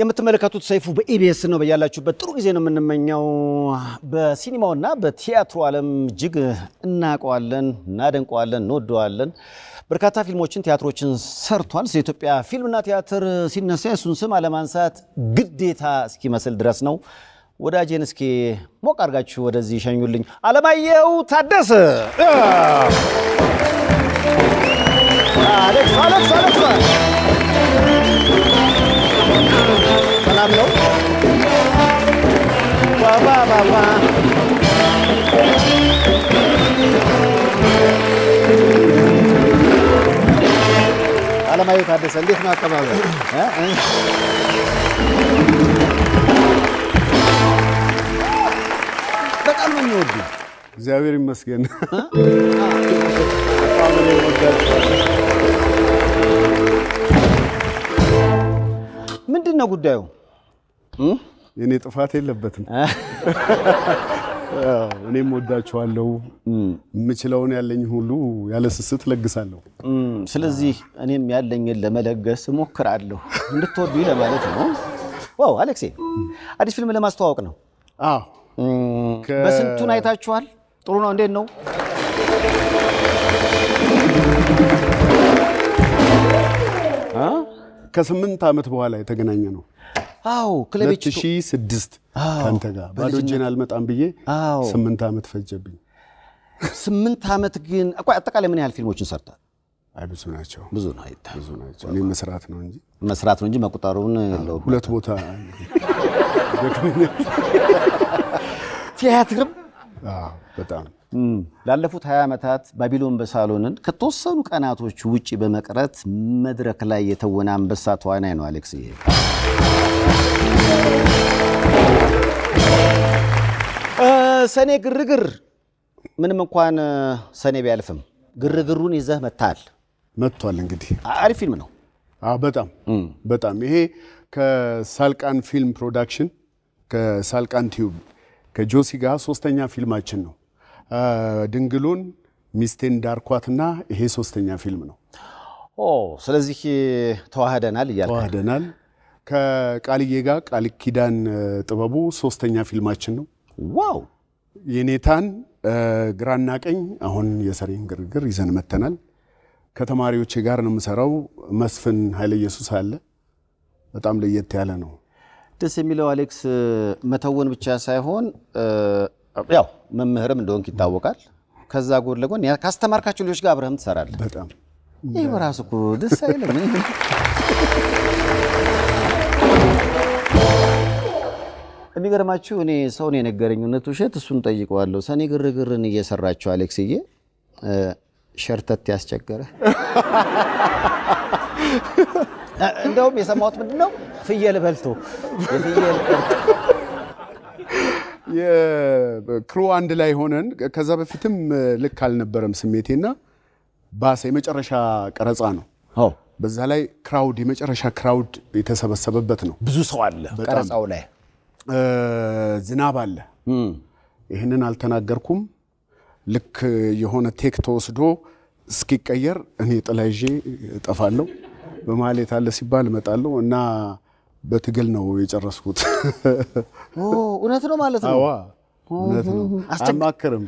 የምትመለከቱት ሰይፉ በኢቢኤስ ነው። በያላችሁበት ጥሩ ጊዜ ነው የምንመኘው። በሲኒማውና በቲያትሩ ዓለም እጅግ እናውቀዋለን፣ እናደንቀዋለን፣ እንወደዋለን። በርካታ ፊልሞችን፣ ቲያትሮችን ሰርቷል። ስለ ኢትዮጵያ ፊልምና ቲያትር ሲነሳ የሱን ስም አለማንሳት ግዴታ እስኪመስል ድረስ ነው። ወዳጄን እስኪ ሞቅ አድርጋችሁ ወደዚህ ይሸኙልኝ አለማየሁ ታደሰ። አሌክስ አሌክስ አሌክስ ዝናብ ነው። ዋዋዋዋ አለማየሁ ታደሰ እንዴት ነው አቀባበል? በጣም ነው የሚወዱ። እግዚአብሔር ይመስገን። ምንድን ነው ጉዳዩ? የእኔ ጥፋት የለበትም። እኔም ወዳችኋለሁ። የምችለውን ያለኝ ሁሉ ያለ ስስት ለግሳለሁ። ስለዚህ እኔም ያለኝን ለመለገስ እሞክራለሁ እንድትወዱ ለማለት ነው። ዋው አሌክሴ፣ አዲስ ፊልም ለማስተዋወቅ ነው። በስንቱን አይታችኋል? ጥሩ ነው። እንዴት ነው? ከስምንት ዓመት በኋላ የተገናኘ ነው አዎ ክለቤች 2006 ካንተ ጋር ባዶ እጄን አልመጣም ብዬ ስምንት ዓመት ፈጀብኝ። ስምንት ዓመት ግን ቆይ አጠቃላይ ምን ያህል ፊልሞችን ሰርታል? አይ ብዙ ናቸው፣ ብዙ ነው። ብዙ ናቸው። እኔ መስራት ነው እንጂ መስራት ነው እንጂ መቁጠሩን የለውም። ሁለት ቦታ ቲያትርም በጣም ላለፉት 20 ዓመታት ባቢሎን በሳሎንን ከተወሰኑ ቀናቶች ውጭ በመቅረት መድረክ ላይ የተወነ አንበሳ ተዋናይ ነው አሌክስ። ይሄ ሰኔ ግርግር ምንም እንኳን ሰኔ ቢያልፍም ግርግሩን ይዘህ መታል መጥቷል። እንግዲህ አሪፍ ፊልም ነው። በጣም በጣም ይሄ ከሳልቃን ፊልም ፕሮዳክሽን ከሳልቃን ቲዩብ ከጆሲ ጋር ሶስተኛ ፊልማችን ነው። ድንግሉን፣ ሚስቴን ዳርኳትና ይሄ ሶስተኛ ፊልም ነው። ኦ ስለዚህ ተዋህደናል እያልክ ተዋህደናል ከቃልዬ ጋር ቃል ኪዳን ጥበቡ ሶስተኛ ፊልማችን ነው። ዋው የኔታን ግራና ቀኝ አሁን የሰሬን ግርግር ይዘን መተናል። ከተማሪዎች ጋር ነው የምሰራው። መስፍን ኃይለ ኢየሱስ አለ። በጣም ለየት ያለ ነው። ደስ የሚለው አሌክስ መተወን ብቻ ሳይሆን ያው መምህርም እንደሆንክ ይታወቃል። ከዛ ጎን ለጎን ካስተማርካቸው ልጆች ጋር አብረህም ትሰራለህ። በጣም ይህ በራሱ እኮ ደስ አይልም? የሚገርማችሁ እኔ ሰውን የነገረኝ እውነት ውሸት፣ እሱን ጠይቀዋለሁ። ሰኔ ግርግርን እየሰራችሁ አሌክስዬ ሸርተት ያስቸገረ እንደውም የሰማሁት ምንድን ነው ፍየል በልቶ የፍየል የክሮ አንድ ላይ ሆነን ከዛ በፊትም ልክ አልነበረም ስሜቴና ባሰ። የመጨረሻ ቀረጻ ነው። በዛ ላይ ክራውድ የመጨረሻ ክራውድ የተሰበሰበበት ነው። ብዙ ሰው አለ ቀረጻው ላይ ዝናብ አለ። ይህንን አልተናገርኩም። ልክ የሆነ ቴክ ተወስዶ እስኪቀየር እኔ ጥላ ይዤ እጠፋለሁ፣ በመሀል የታለ ሲባል እመጣለሁ እና በትግል ነው የጨረስኩት። እውነት ነው ማለት ነው። አስቸማክርም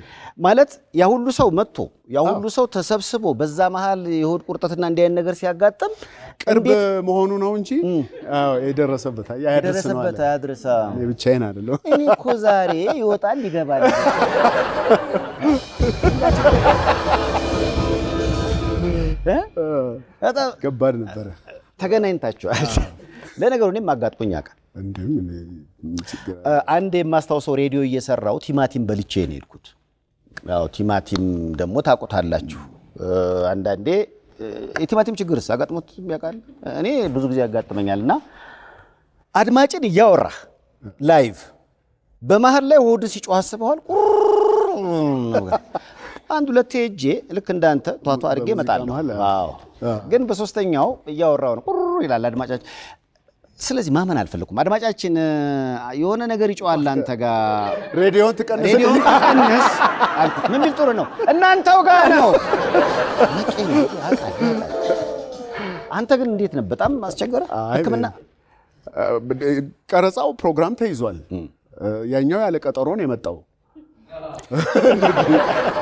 ማለት ያ ሁሉ ሰው መጥቶ ያ ሁሉ ሰው ተሰብስቦ በዛ መሀል የሆድ ቁርጠትና እንዲህ ዓይነት ነገር ሲያጋጥም ቅርብ መሆኑ ነው እንጂ የደረሰበት ያደረሰበት አያድርሳ። ብቻዬን አይደለሁም። እኔ እኮ ዛሬ ይወጣል ይገባል። ከባድ ነበረ። ተገናኝታችኋል ለነገሩ እኔም አጋጥሞኝ ያውቃል። አንድ የማስታውሰው ሬዲዮ እየሰራው ቲማቲም በልቼ ነው የሄድኩት። ያው ቲማቲም ደግሞ ታውቁታላችሁ። አንዳንዴ የቲማቲም ችግር አጋጥሞት ያውቃል? እኔ ብዙ ጊዜ ያጋጥመኛል። እና አድማጭን እያወራህ ላይቭ በመሀል ላይ ሆድ ሲጮህ አስበዋል። አንድ ሁለቴ እጄ ልክ እንዳንተ ቷቷ አድርጌ እመጣለሁ። ግን በሶስተኛው እያወራው ነው ቁር ይላል አድማጫችን። ስለዚህ ማመን አልፈለኩም። አድማጫችን የሆነ ነገር ይጨዋል አንተ ጋር ሬዲዮን ትቀንስ ሬዲዮን ምን ቢል ጥሩ ነው እናንተው ጋር ነው። አንተ ግን እንዴት ነው? በጣም አስቸገረ ሕክምና ቀረጻው ፕሮግራም ተይዟል። ያኛው ያለ ቀጠሮ ነው የመጣው።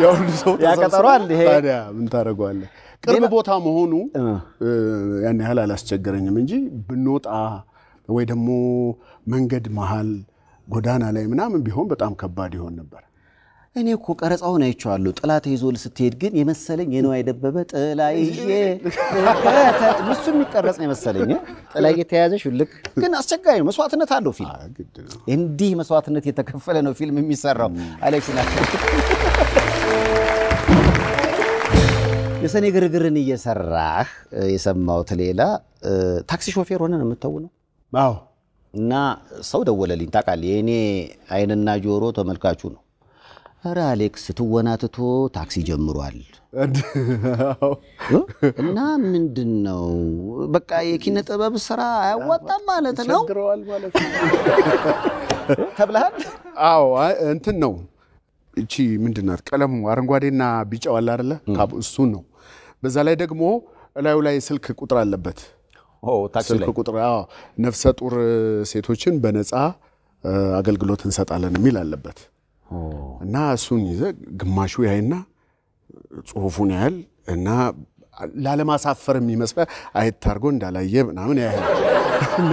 ያሁሉ ሰው ያቀጠሯል። ይሄ ታዲያ ምን ታደርገዋለህ? ቅርብ ቦታ መሆኑ ያን ያህል አላስቸገረኝም እንጂ ብንወጣ ወይ ደግሞ መንገድ መሀል ጎዳና ላይ ምናምን ቢሆን በጣም ከባድ ይሆን ነበር። እኔ እኮ ቀረጻውን አይቼዋለሁ። ጥላት ተይዞ ስትሄድ ግን የመሰለኝ የነዋይ ደበበ ጥላ ይዤ እሱ የሚቀረጽ ነው የመሰለኝ። ጥላ እየተያዘ ሹልክ ግን አስቸጋሪ ነው። መስዋዕትነት አለው ፊልም። እንዲህ መስዋዕትነት የተከፈለ ነው ፊልም የሚሰራው አሌክስ የሰኔ ግርግርን እየሰራህ የሰማሁት ሌላ ታክሲ ሾፌር የምተው ነው አዎ። እና ሰው ደወለልኝ ታውቃለህ፣ የእኔ አይንና ጆሮ ተመልካቹ ነው። ኧረ አሌክስ ትወና ትቶ ታክሲ ጀምሯል። እና ምንድን ነው በቃ የኪነ ጥበብ ስራ አያዋጣም ማለት ነው ተብለሃል? አዎ እንትን ነው እቺ ምንድን ናት ቀለሙ አረንጓዴና ቢጫው አለ አይደለ? እሱን ነው በዛ ላይ ደግሞ እላዩ ላይ ስልክ ቁጥር አለበት። ስልክ ቁጥር ነፍሰ ጡር ሴቶችን በነፃ አገልግሎት እንሰጣለን የሚል አለበት እና እሱን ይዘ ግማሹ ያይና ጽሁፉን ያህል እና ላለማሳፈር የሚመስለ አይታርጎ እንዳላየ ምናምን ያህል እና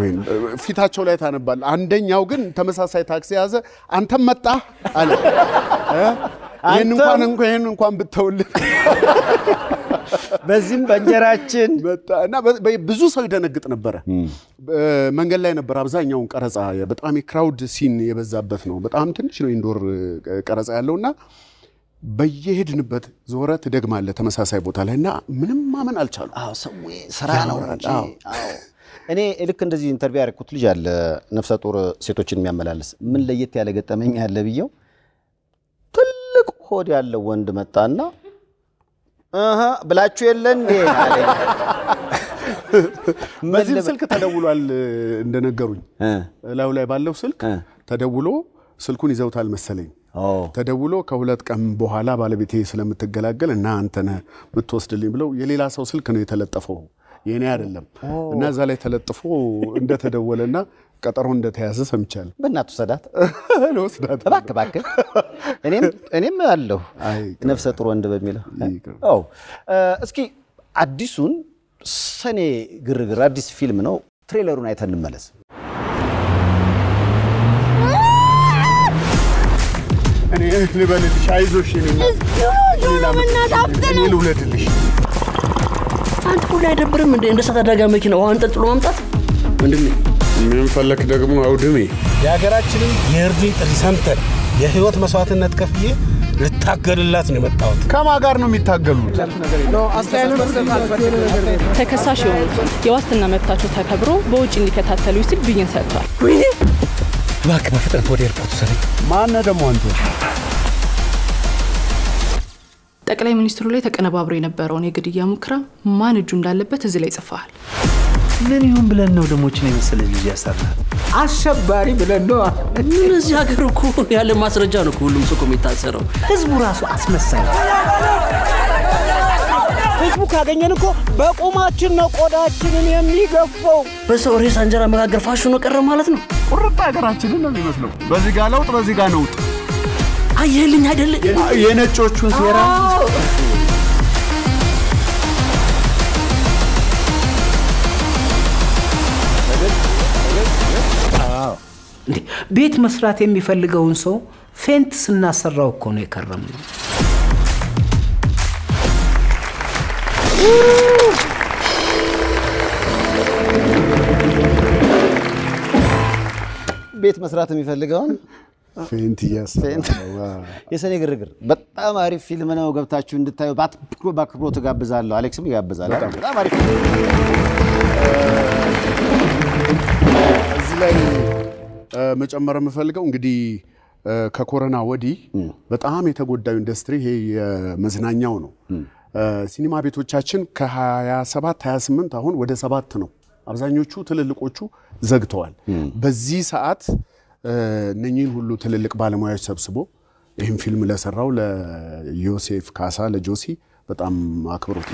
ወይም ፊታቸው ላይ ታነባል። አንደኛው ግን ተመሳሳይ ታክሲ የያዘ አንተም መጣ አለ ይህን እንኳን ይህን እንኳን ብተውልን በዚህም በእንጀራችን እና ብዙ ሰው ይደነግጥ ነበረ። መንገድ ላይ ነበር አብዛኛውን ቀረጻ፣ በጣም የክራውድ ሲን የበዛበት ነው። በጣም ትንሽ ነው ኢንዶር ቀረጻ ያለው እና በየሄድንበት ዞረ ትደግማለ ተመሳሳይ ቦታ ላይ እና ምንም ማመን አልቻሉ። ሰው ስራ ነው እንጂ እኔ ልክ እንደዚህ ኢንተርቪው ያደረኩት ልጅ አለ ነፍሰ ጡር ሴቶችን የሚያመላልስ ምን ለየት ያለ ገጠመኝ ብየው ሆድ ያለው ወንድ መጣና ብላችሁ የለ እንዴ? በዚህም ስልክ ተደውሏል እንደነገሩኝ፣ እላዩ ላይ ባለው ስልክ ተደውሎ ስልኩን ይዘውታል መሰለኝ። ተደውሎ ከሁለት ቀን በኋላ ባለቤቴ ስለምትገላገል እና አንተ የምትወስድልኝ ብለው የሌላ ሰው ስልክ ነው የተለጠፈው የኔ አይደለም። እና እዛ ላይ ተለጥፎ እንደተደወለና ቀጠሮ እንደተያዘ ሰምቻለሁ። በእናቱ ሰዳት ልወስዳት እባክህ እባክህ፣ እኔም አለሁ ነፍሰ ጡር ወንድ በሚለው እስኪ አዲሱን ሰኔ ግርግር አዲስ ፊልም ነው። ትሬለሩን አይተን እንመለስ። እኔ ልበልልሽ፣ አይዞሽ፣ እኔ ልውለድልሽ። አንድ ሁሉ አይደብርም እንደ እሳት አደጋ መኪና ውሃ አንጠልጥሎ ማምጣት ወንድሜ ምን ፈለክ ደግሞ አውድሜ? የሀገራችንን የእርድ ጥሪ ሰምተን የህይወት መስዋዕትነት ከፍዬ ልታገልላት ነው የመጣሁት። ከማ ጋር ነው የሚታገሉት? ተከሳሽ የሆኑት የዋስትና መብታቸው ተከብሮ በውጭ እንዲከታተሉ ሲል ብይን ሰጥቷል። ባክ በፍጥነት ወደ ኤርፖርቱ ሰ ማነ ደግሞ አንዱ ጠቅላይ ሚኒስትሩ ላይ ተቀነባብሮ የነበረውን የግድያ ሙከራ ማን እጁ እንዳለበት እዚህ ላይ ጽፈዋል። ምን ይሁን ብለን ነው ደሞችን የመሰለች ልጅ ያሳርናል? አሸባሪ ብለን ነው። ምን እዚህ ሀገር እኮ ያለ ማስረጃ ነው ሁሉም ሰው የሚታሰረው። ህዝቡ ራሱ አስመሳይ ህዝቡ ካገኘን እኮ በቁማችን ነው ቆዳችንን የሚገፈው በሰው ሬስ እንጀራ መጋገር ፋሹ ነው ቀረ ማለት ነው። ቁርጣ ሀገራችንን ነው የሚመስለው። በዚህ ጋ ለውጥ፣ በዚህ ጋ ነውጥ። አየህልኝ አይደለ የነጮቹን ሴራ ቤት መስራት የሚፈልገውን ሰው ፌንት ስናሰራው እኮ ነው የከረም ነው። ቤት መስራት የሚፈልገውን ፌንት የሰኔ ግርግር በጣም አሪፍ ፊልም ነው። ገብታችሁ እንድታዩ በአክብሮ ትጋብዛለሁ። አሌክስም ይጋብዛል። በጣም አሪፍ እዚህ ላይ መጨመር የምፈልገው እንግዲህ ከኮረና ወዲህ በጣም የተጎዳው ኢንዱስትሪ ይሄ የመዝናኛው ነው። ሲኒማ ቤቶቻችን ከ27 28 አሁን ወደ ሰባት ነው። አብዛኞቹ ትልልቆቹ ዘግተዋል። በዚህ ሰዓት እነኚህን ሁሉ ትልልቅ ባለሙያዎች ሰብስቦ ይህም ፊልም ለሰራው ለዮሴፍ ካሳ ለጆሲ በጣም አክብሮት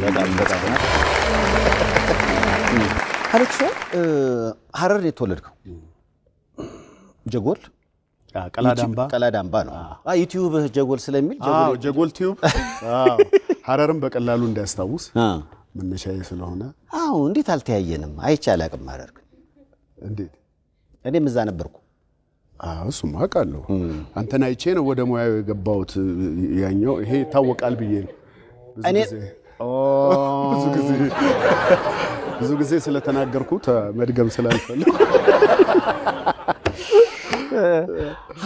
ሀረር የተወለድከው ጀጎል ቀላዳምባ ነው። ዩቲዩብ ጀጎል ስለሚል ጀጎል ቲዩብ ሀረርም በቀላሉ እንዳያስታውስ መነሻዬ ስለሆነ። አዎ እንዴት አልተያየንም? አይቻል አላቅም። አደርግ እንዴት እኔም እዛ ነበርኩ። እሱማ አውቃለሁ። አንተን አይቼ ነው ወደ ሙያው የገባሁት። ያኛው ይሄ ይታወቃል ብዬ ነው ብዙ ጊዜ ስለተናገርኩ መድገም ስላልፈልግ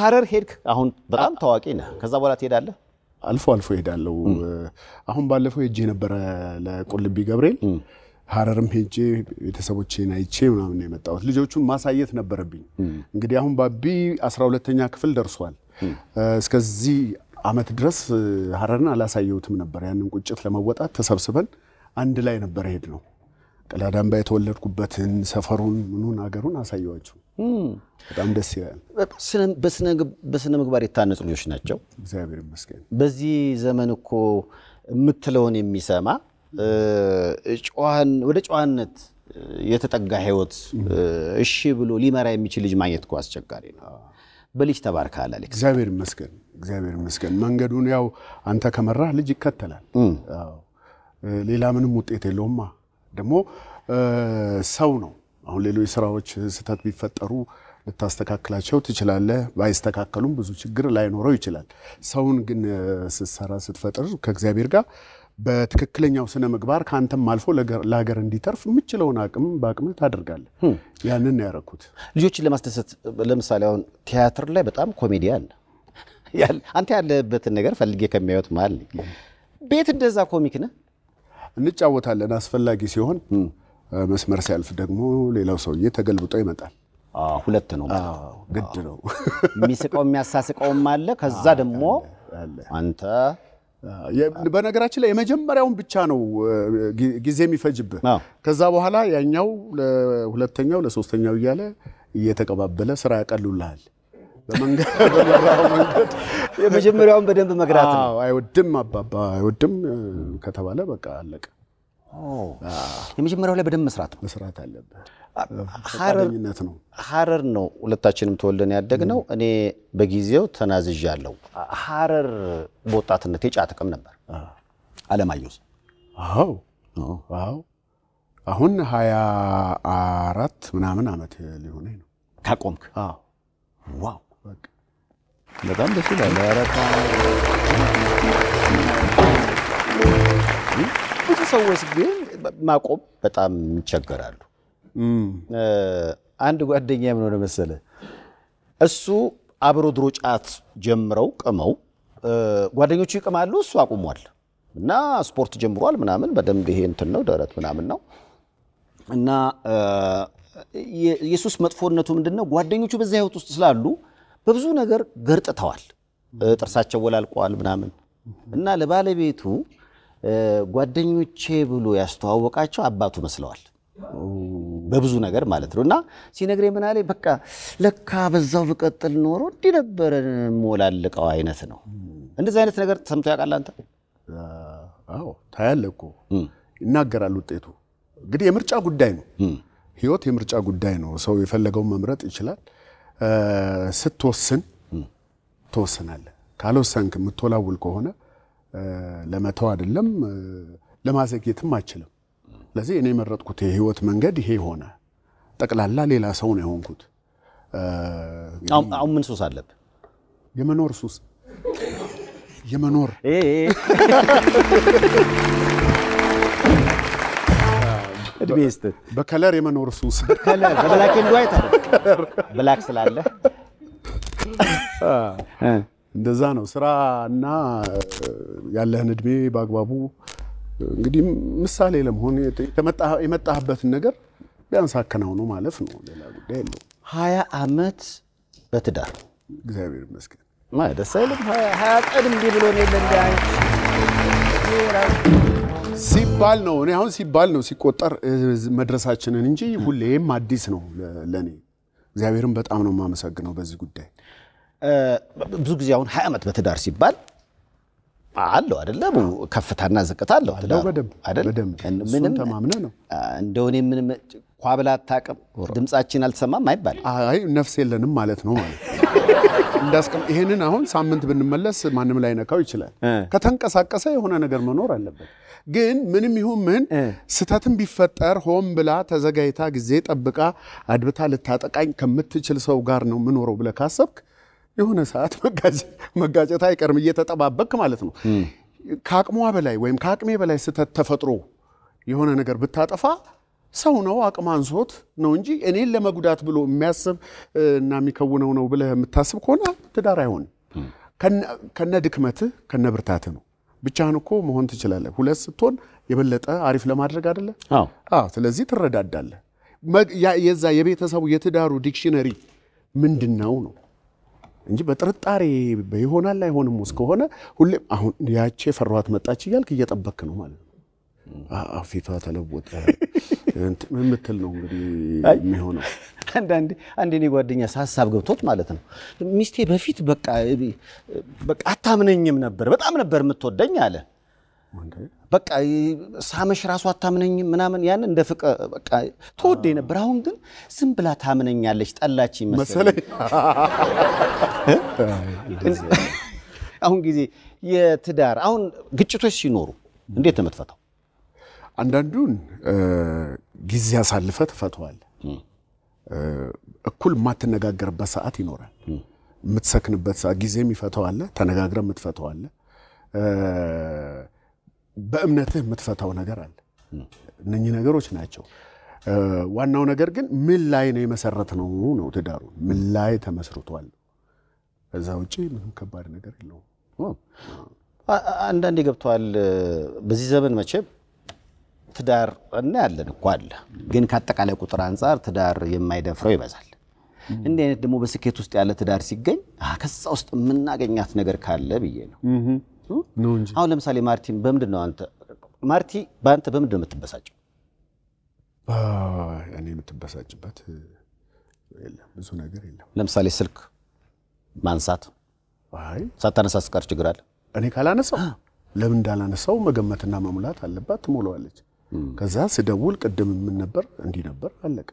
ሀረር ሄድክ። አሁን በጣም ታዋቂ ነህ። ከዛ በኋላ ትሄዳለህ? አልፎ አልፎ ሄዳለሁ። አሁን ባለፈው ሄጄ ነበረ ለቁልቢ ገብርኤል ሀረርም ሄጄ ቤተሰቦቼን አይቼ ምናምን ነው የመጣሁት። ልጆቹን ማሳየት ነበረብኝ። እንግዲህ አሁን ባቢ አስራ ሁለተኛ ክፍል ደርሷል። እስከዚህ አመት ድረስ ሀረርን አላሳየሁትም ነበር። ያንን ቁጭት ለመወጣት ተሰብስበን አንድ ላይ ነበር ሄድ ነው ቀላዳምባ የተወለድኩበትን ሰፈሩን ምኑን አገሩን አሳየዋቸው። በጣም ደስ ይላል። በስነ ምግባር የታነጹ ልጆች ናቸው። እግዚአብሔር ይመስገን። በዚህ ዘመን እኮ የምትለውን የሚሰማ ወደ ጨዋነት የተጠጋ ህይወት እሺ ብሎ ሊመራ የሚችል ልጅ ማግኘት እኮ አስቸጋሪ ነው። በልጅ ተባርከሃል እግዚአብሔር ይመስገን፣ እግዚአብሔር ይመስገን። መንገዱን ያው አንተ ከመራህ ልጅ ይከተላል። ሌላ ምንም ውጤት የለውማ። ደግሞ ሰው ነው። አሁን ሌሎች ስራዎች ስህተት ቢፈጠሩ ልታስተካክላቸው ትችላለህ። ባይስተካከሉም ብዙ ችግር ላይኖረው ይችላል። ሰውን ግን ስትሰራ ስትፈጥር ከእግዚአብሔር ጋር በትክክለኛው ስነ ምግባር ከአንተም አልፎ ለሀገር እንዲተርፍ የምችለውን አቅም በአቅም ታደርጋለህ። ያንን ነው ያደረኩት። ልጆችን ለማስደሰት ለምሳሌ አሁን ቲያትር ላይ በጣም ኮሜዲ አለ። አንተ ያለበትን ነገር ፈልጌ ከሚያዩት መሀል ቤት እንደዛ ኮሚክ ነህ እንጫወታለን። አስፈላጊ ሲሆን መስመር ሲያልፍ ደግሞ ሌላው ሰውዬ ተገልብጦ ይመጣል። ሁለት ነው፣ ግድ ነው። የሚስቀው የሚያሳስቀውም አለ። ከዛ ደግሞ አንተ በነገራችን ላይ የመጀመሪያውን ብቻ ነው ጊዜ የሚፈጅብህ። ከዛ በኋላ ያኛው ለሁለተኛው ለሶስተኛው እያለ እየተቀባበለ ስራ ያቀሉልሃል። በመራው መንገድ የመጀመሪያውን በደንብ መግራት ነው። አይወድም አባባ አይወድም ከተባለ በቃ አለቀ። የመጀመሪያው ላይ በደንብ መስራት ነው መስራት አለበት። ነው። ሀረር ነው ሁለታችንም ተወልደን ያደግ ነው እኔ በጊዜው ተናዝዣለሁ። ሀረር በወጣትነት የጫ ጥቅም ነበር። አለማየሁስ? አዎ አዎ። አሁን ሀያ አራት ምናምን ዓመት ሊሆነኝ ነው ካቆምክ። ዋው በጣም ደስ ይላል። አራት ብዙ ሰዎች ግን ማቆም በጣም ይቸገራሉ። አንድ ጓደኛ ምን ሆነ መሰለ፣ እሱ አብሮ ድሮ ጫት ጀምረው ቅመው ጓደኞቹ ይቅማሉ፣ እሱ አቁሟል እና ስፖርት ጀምሯል ምናምን በደንብ ይሄ እንትን ነው ደረት ምናምን ነው እና የሱስ መጥፎነቱ ምንድን ነው? ጓደኞቹ በዛ ህይወት ውስጥ ስላሉ በብዙ ነገር ገርጥተዋል። ጥርሳቸው ወላልቀዋል ምናምን እና ለባለቤቱ ጓደኞቼ ብሎ ያስተዋወቃቸው አባቱ መስለዋል። በብዙ ነገር ማለት ነው እና ሲነግር ምን አለኝ፣ በቃ ለካ በዛው ብቀጥል ኖሮ እንዲህ ነበረ ሞላልቀው አይነት ነው። እንደዚህ አይነት ነገር ተሰምቶ ያውቃል አንተ? አዎ እኮ ይናገራል። ውጤቱ እንግዲህ የምርጫ ጉዳይ ነው። ህይወት የምርጫ ጉዳይ ነው። ሰው የፈለገውን መምረጥ ይችላል። ስትወስን ትወስናለ ካልወሰንክ የምትወላውል ከሆነ ለመተው አይደለም ለማዘግየትም አይችልም። ስለዚህ እኔ የመረጥኩት የህይወት መንገድ ይሄ ሆነ። ጠቅላላ ሌላ ሰው ነው የሆንኩት። አሁን ምን ሱስ አለብ? የመኖር ሱስ የመኖር እድሜ ይስጥህ። በከለር የመኖር ሱስ በብላክ ኤንድ ዋይት አይደል? ብላክ ስላለ እንደዛ ነው። ስራ እና ያለህን እድሜ በአግባቡ እንግዲህ ምሳሌ ለመሆን የመጣህበትን ነገር ቢያንስ አከናውኑ ማለፍ ነው። ሌላ ጉዳይ የለውም። ሀያ አመት በትዳር እግዚአብሔር ይመስገን። ደስ አይልም? ሀያ ቀን እንዲህ ብሎን የለ እንዲ ሲባል ነው። እኔ አሁን ሲባል ነው ሲቆጠር መድረሳችንን እንጂ ሁሌም አዲስ ነው ለእኔ። እግዚአብሔርን በጣም ነው የማመሰግነው በዚህ ጉዳይ። ብዙ ጊዜ አሁን ሀያ ዓመት በትዳር ሲባል አለው አደለ? ከፍታና ዝቅታ አለው አደለ? ምንም ተማምነ ነው እንደሆነ ምንም ኳብላ አታቅም፣ ድምጻችን አልተሰማም አይባልም። አይ ነፍስ የለንም ማለት ነው ማለት እንዳስቀም ይሄንን አሁን ሳምንት ብንመለስ ማንም ላይ ነካው ይችላል። ከተንቀሳቀሰ የሆነ ነገር መኖር አለበት። ግን ምንም ይሁን ምን ስተትም ቢፈጠር ሆን ብላ ተዘጋጅታ ጊዜ ጠብቃ አድብታ ልታጠቃኝ ከምትችል ሰው ጋር ነው ምኖረው ብለህ ካሰብክ የሆነ ሰዓት መጋጨት አይቀርም፣ እየተጠባበክ ማለት ነው። ከአቅሟ በላይ ወይም ከአቅሜ በላይ ስተት ተፈጥሮ የሆነ ነገር ብታጠፋ ሰው ነው አቅም አንሶት ነው እንጂ እኔን ለመጉዳት ብሎ የሚያስብ እና የሚከውነው ነው ብለህ የምታስብ ከሆነ ትዳር አይሆንም። ከነ ድክመትህ ከነ ብርታት ነው። ብቻህን እኮ መሆን ትችላለህ። ሁለት ስትሆን የበለጠ አሪፍ ለማድረግ አደለ? ስለዚህ ትረዳዳለህ። የዛ የቤተሰቡ የትዳሩ ዲክሽነሪ ምንድን ነው ነው እንጂ በጥርጣሬ ይሆናል አይሆንም ውስጥ ከሆነ ሁሌም አሁን ያቼ ፈሯት መጣች እያልክ እየጠበክ ነው ማለት ነው። ፊቷ ተለወጠ የምትል ነው እንግዲህ የሚሆነው። አንዳንዴ አንድ እኔ ጓደኛ ሳሳብ ገብቶት ማለት ነው ሚስቴ በፊት በቃ አታምነኝም ነበር፣ በጣም ነበር የምትወደኝ አለ። በቃ ሳመሽ ራሱ አታምነኝም ምናምን፣ ያን እንደ ፍቅ በቃ ትወደኝ ነበር። አሁን ግን ዝም ብላ ታምነኛለች፣ ጠላች መሰለኝ። አሁን ጊዜ የትዳር አሁን ግጭቶች ሲኖሩ እንዴት ነው የምትፈታው? አንዳንዱን ጊዜ አሳልፈ ትፈተዋል። እኩል የማትነጋገርበት ሰዓት ይኖራል። የምትሰክንበት ሰዓት ጊዜም ይፈተዋለ፣ ተነጋግረ የምትፈተዋለ። በእምነትህ የምትፈታው ነገር አለ። እነኚህ ነገሮች ናቸው። ዋናው ነገር ግን ምን ላይ ነው የመሰረት ነው ነው ትዳሩ ምን ላይ ተመስርቷል። እዛ ውጭ ምንም ከባድ ነገር የለውም። አንዳንዴ ገብተዋል በዚህ ዘመን መቼም ትዳር እና ያለን እኮ አለ፣ ግን ከአጠቃላይ ቁጥር አንጻር ትዳር የማይደፍረው ይበዛል። እንዲህ አይነት ደግሞ በስኬት ውስጥ ያለ ትዳር ሲገኝ ከዛ ውስጥ የምናገኛት ነገር ካለ ብዬ ነው። አሁን ለምሳሌ ማርቲን በምንድን ነው አንተ ማርቲ በአንተ በምንድን ነው የምትበሳጨው? እኔ የምትበሳጭበት ብዙ ነገር የለም። ለምሳሌ ስልክ ማንሳት ሳታነሳ ስቀር ችግር አለ። እኔ ካላነሳው ለምን እንዳላነሳው መገመትና መሙላት አለባት። ትሞለዋለች ከዛ ስደውል ቅድም ምን ነበር እንዲህ ነበር አለቀ።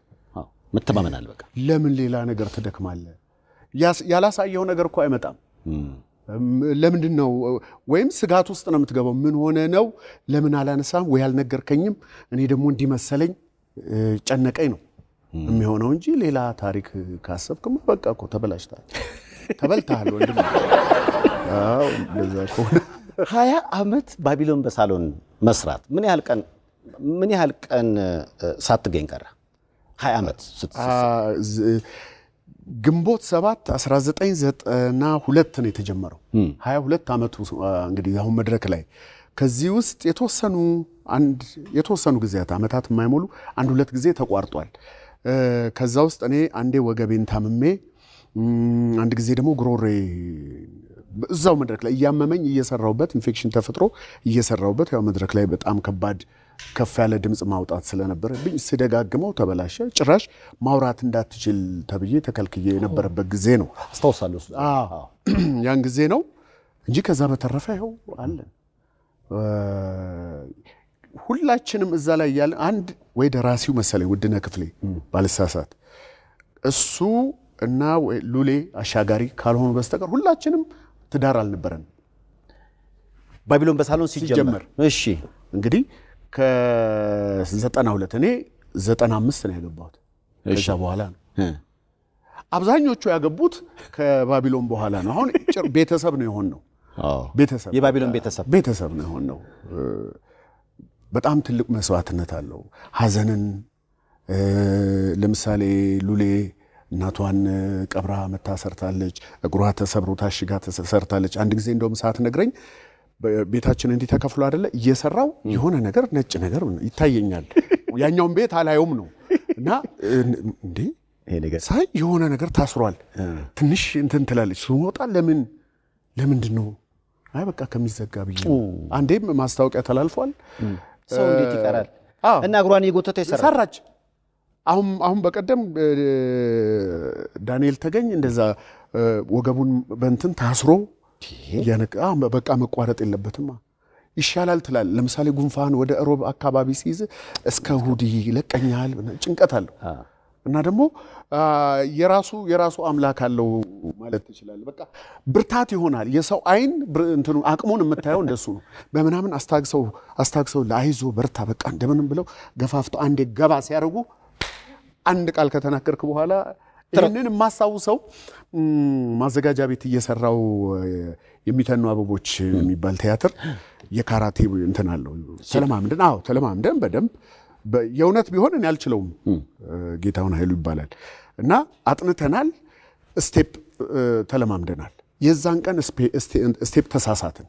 መተማመን አለ። በቃ ለምን ሌላ ነገር ትደክማለ ያላሳየው ነገር እኮ አይመጣም። ለምንድን ነው ወይም ስጋት ውስጥ ነው የምትገባው። ምን ሆነ ነው ለምን አላነሳም ወይ አልነገርከኝም፣ እኔ ደግሞ እንዲመሰለኝ ጨነቀኝ ነው የሚሆነው እንጂ ሌላ ታሪክ ካሰብክማ በቃ እኮ ተበላሽታል፣ ተበልተሃል ወንድም። ሀያ ዓመት ባቢሎን በሳሎን መስራት ምን ያህል ቀን ምን ያህል ቀን ሳትገኝ ቀረ? ሀያ ዓመት ግንቦት 7 1992 ነው የተጀመረው። 22 ዓመቱ እንግዲህ አሁን መድረክ ላይ ከዚህ ውስጥ የተወሰኑ አንድ የተወሰኑ ጊዜያት ዓመታት የማይሞሉ አንድ ሁለት ጊዜ ተቋርጧል። ከዛ ውስጥ እኔ አንዴ ወገቤን ታምሜ አንድ ጊዜ ደግሞ ጉሮሬ እዛው መድረክ ላይ እያመመኝ እየሰራውበት ኢንፌክሽን ተፈጥሮ እየሰራውበት ያው መድረክ ላይ በጣም ከባድ ከፍ ያለ ድምፅ ማውጣት ስለነበረብኝ ስደጋግመው ተበላሸ። ጭራሽ ማውራት እንዳትችል ተብዬ ተከልክዬ የነበረበት ጊዜ ነው አስታውሳለሁ። ያን ጊዜ ነው እንጂ ከዛ በተረፈ ይኸው አለን። ሁላችንም እዛ ላይ ያለ አንድ ወይ ደራሲው መሰለኝ ውድነ ክፍሌ ባልሳሳት፣ እሱ እና ሉሌ አሻጋሪ ካልሆኑ በስተቀር ሁላችንም ትዳር አልነበረን። ባቢሎን በሳሎን ሲጀመር እሺ እንግዲህ ከዘጠና ሁለት እኔ ዘጠና አምስት ነው ያገባሁት። ከዛ በኋላ ነው አብዛኞቹ ያገቡት ከባቢሎን በኋላ ነው። አሁን ቤተሰብ ነው የሆን ነው ቤተሰብ የባቢሎን ቤተሰብ ቤተሰብ ነው የሆን ነው። በጣም ትልቅ መስዋዕትነት አለው። ሀዘንን ለምሳሌ ሉሌ እናቷን ቀብራ መታሰርታለች። እግሯ ተሰብሮ ታሽጋ ተሰርታለች። አንድ ጊዜ እንደውም ሰዓት ነግረኝ ቤታችን እንዲህ ተከፍሎ አይደለ እየሰራው የሆነ ነገር ነጭ ነገር ይታየኛል። ያኛውን ቤት አላየውም ነው እና እንዴ ሳይ የሆነ ነገር ታስሯል። ትንሽ እንትን ትላለች። ስወጣ ለምን ለምንድን ነው አይ በቃ ከሚዘጋ ብዬ አንዴም ማስታወቂያ ተላልፏል። ሰው እንዴት ይቀራል? እና እግሯን እየጎተተ ሰራች። አሁን አሁን በቀደም ዳንኤል ተገኝ እንደዛ ወገቡን በእንትን ታስሮ በቃ መቋረጥ የለበትማ ይሻላል ትላል። ለምሳሌ ጉንፋን ወደ እሮብ አካባቢ ሲይዝ እስከ ሁዲ ይለቀኛል፣ ጭንቀት አለው እና ደግሞ የራሱ የራሱ አምላክ አለው ማለት ትችላለህ። በቃ ብርታት ይሆናል። የሰው አይን እንትኑ አቅሙን የምታየው እንደሱ ነው። በምናምን አስታግሰው አስታግሰው ለአይዞ በርታ በቃ እንደምንም ብለው ገፋፍተው አንዴ ገባ ሲያደርጉ አንድ ቃል ከተናገርክ በኋላ ይህንን የማስታውሰው ማዘጋጃ ቤት እየሰራው የሚተኑ አበቦች የሚባል ቲያትር የካራቴ እንትን አለው ተለማምደን። አዎ ተለማምደን በደንብ የእውነት ቢሆን እኔ አልችለውም። ጌታውን ኃይሉ ይባላል እና አጥንተናል። ስቴፕ ተለማምደናል። የዛን ቀን ስቴፕ ተሳሳትን።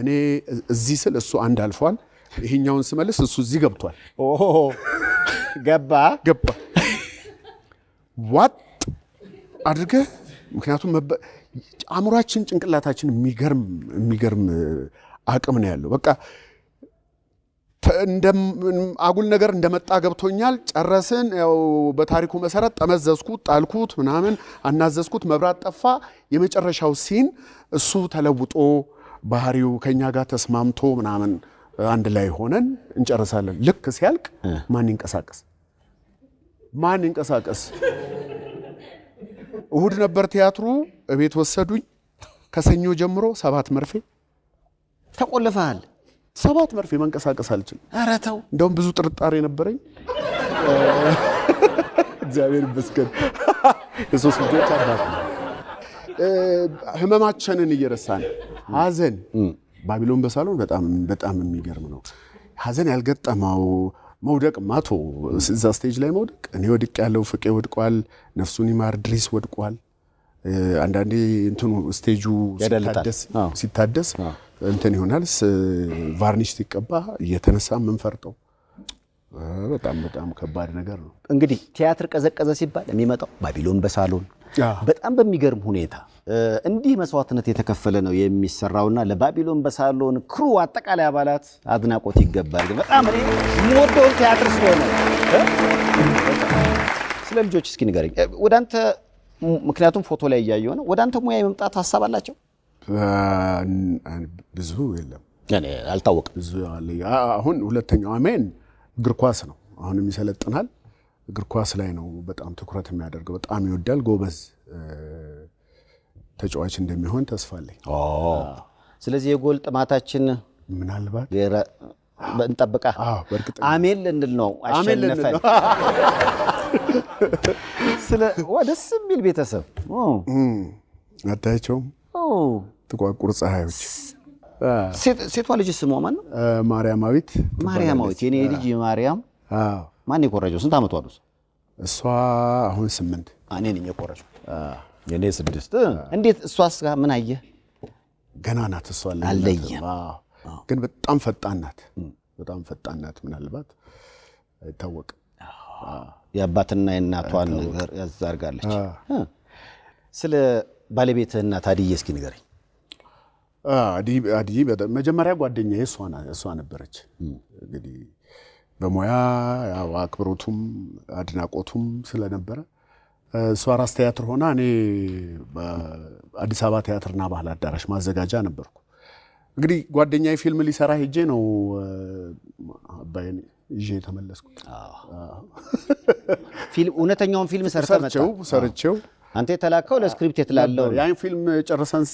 እኔ እዚህ ስል እሱ አንድ አልፏል። ይሄኛውን ስመልስ እሱ እዚህ ገብቷል። ገባ ገባ ዋጥ አድርገህ ምክንያቱም አእምሯችን ጭንቅላታችን የሚገርም አቅም ነው ያለው። በቃ አጉል ነገር እንደመጣ ገብቶኛል። ጨረስን። ያው በታሪኩ መሰረት ጠመዘዝኩት፣ ጣልኩት፣ ምናምን አናዘዝኩት፣ መብራት ጠፋ። የመጨረሻው ሲን እሱ ተለውጦ ባህሪው ከኛ ጋር ተስማምቶ ምናምን አንድ ላይ ሆነን እንጨርሳለን። ልክ ሲያልቅ ማን ይንቀሳቀስ? ማን ይንቀሳቀስ? እሁድ ነበር ቲያትሩ። እቤት ወሰዱኝ። ከሰኞ ጀምሮ ሰባት መርፌ ተቆልፈሃል። ሰባት መርፌ መንቀሳቀስ አልችልም። ኧረ ተው። እንደውም ብዙ ጥርጣሬ ነበረኝ። እግዚአብሔር ይመስገን የሶስት ልጆች አባት ህመማችንን እየረሳን ሀዘን ባቢሎን በሳሎን በጣም በጣም የሚገርም ነው። ሀዘን ያልገጠመው መውደቅ ማቶ እዛ ስቴጅ ላይ መውደቅ እኔ ወድቅ ያለው ፍቄ ወድቋል፣ ነፍሱን ይማር ድሪስ ወድቋል። አንዳንዴ እንትኑ ስቴጁ ሲታደስ እንትን ይሆናል። ቫርኒሽ ሲቀባ እየተነሳ የምንፈርጠው በጣም በጣም ከባድ ነገር ነው። እንግዲህ ቲያትር ቀዘቀዘ ሲባል የሚመጣው ባቢሎን በሳሎን በጣም በሚገርም ሁኔታ እንዲህ መስዋዕትነት የተከፈለ ነው የሚሰራውና ለባቢሎን በሳሎን ክሩ አጠቃላይ አባላት አድናቆት ይገባል። ግን በጣም እኔ የምወደውን ቲያትር ስለሆነ ስለ ልጆች እስኪ ንገረኝ ወደ አንተ ምክንያቱም ፎቶ ላይ እያየሁ ነው። ወደ አንተ ሙያ የመምጣት ሀሳብ አላቸው? ብዙ የለም አልታወቅም። አሁን ሁለተኛው አሜን እግር ኳስ ነው። አሁንም ይሰለጥናል እግር ኳስ ላይ ነው በጣም ትኩረት የሚያደርገው። በጣም ይወዳል። ጎበዝ ተጫዋች እንደሚሆን ተስፋ አለኝ። ስለዚህ የጎል ጥማታችን ምናልባት እንጠብቃ አሜን ልንል ነው። አሸነፈ። ደስ የሚል ቤተሰብ አታያቸውም? ጥቋቁር ፀሐዮች። ሴቷ ልጅ ስሟ ማን ነው? ማርያማዊት። ማርያማዊት የኔ ልጅ ማርያም። ማን የኮረጀው? ስንት ዓመቷ ነው? እሷ አሁን ስምንት እኔ ነኝ የቆረጥኩ። የኔ ስድስት። እንዴት እሷስ ጋር ምን አየህ? ገና ናት እሷ አለየም፣ ግን በጣም ፈጣን ናት። በጣም ፈጣን ናት። ምናልባት አይታወቅም። የአባትና የእናቷን ነገር ያዛርጋለች። ስለ ባለቤትህ እናት አድዬ እስኪ ንገረኝ። አድዬ መጀመሪያ ጓደኛ እሷ ነበረች እንግዲህ በሙያ ያው አክብሮቱም አድናቆቱም ስለነበረ እሷ ራስ ቲያትር ሆና እኔ አዲስ አበባ ቲያትርና ባህል አዳራሽ ማዘጋጃ ነበርኩ። እንግዲህ ጓደኛዬ ፊልም ሊሰራ ሄጄ ነው አባይን ይዤ የተመለስኩት። እውነተኛውን ፊልም ሰርተው ሰርቼው አንተ የተላከው ለስክሪፕት የትላለው ያን ፊልም ጨርሰን